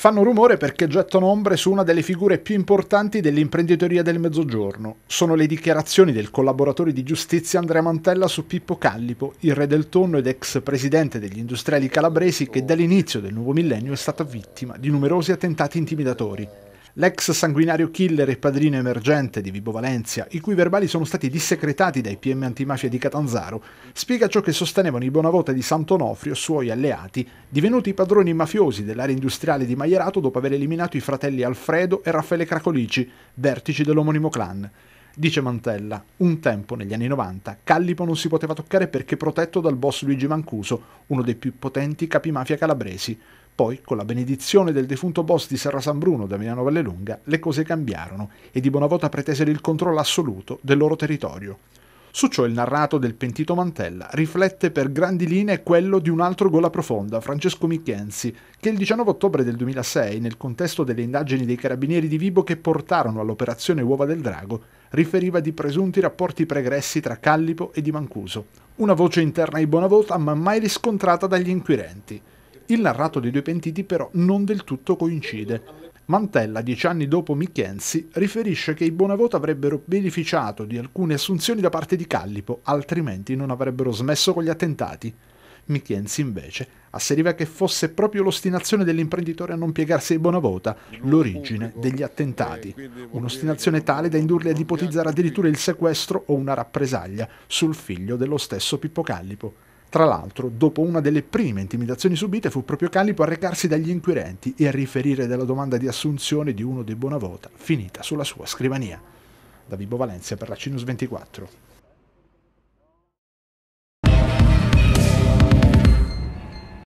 Fanno rumore perché gettano ombre su una delle figure più importanti dell'imprenditoria del Mezzogiorno. Sono le dichiarazioni del collaboratore di giustizia Andrea Mantella su Pippo Callipo, il re del tonno ed ex presidente degli industriali calabresi che dall'inizio del nuovo millennio è stata vittima di numerosi attentati intimidatori l'ex sanguinario killer e padrino emergente di Vibo Valencia, i cui verbali sono stati dissecretati dai PM antimafia di Catanzaro, spiega ciò che sostenevano i Bonavota di Sant'Onofrio, suoi alleati, divenuti padroni mafiosi dell'area industriale di Maierato dopo aver eliminato i fratelli Alfredo e Raffaele Cracolici, vertici dell'omonimo clan. Dice Mantella, un tempo negli anni 90 Callipo non si poteva toccare perché protetto dal boss Luigi Mancuso, uno dei più potenti capi mafia calabresi. Poi, con la benedizione del defunto boss di Serra San Bruno, Damiano Vallelunga, le cose cambiarono e di Bonavota pretesero il controllo assoluto del loro territorio. Su ciò il narrato del pentito Mantella riflette per grandi linee quello di un altro gola profonda, Francesco Michienzi, che il 19 ottobre del 2006, nel contesto delle indagini dei carabinieri di Vibo che portarono all'operazione Uova del Drago, riferiva di presunti rapporti pregressi tra Callipo e Di Mancuso, una voce interna ai Bonavota ma mai riscontrata dagli inquirenti. Il narrato dei due pentiti però non del tutto coincide. Mantella, dieci anni dopo Michenzi, riferisce che i Bonavoto avrebbero beneficiato di alcune assunzioni da parte di Callipo, altrimenti non avrebbero smesso con gli attentati. Michenzi invece asseriva che fosse proprio l'ostinazione dell'imprenditore a non piegarsi ai Bonavota l'origine degli attentati, un'ostinazione tale da indurli ad ipotizzare addirittura il sequestro o una rappresaglia sul figlio dello stesso Pippo Callipo. Tra l'altro, dopo una delle prime intimidazioni subite, fu proprio Calipo a recarsi dagli inquirenti e a riferire della domanda di assunzione di uno dei Bonavota finita sulla sua scrivania. Da Vibo Valencia per la Cinus 24.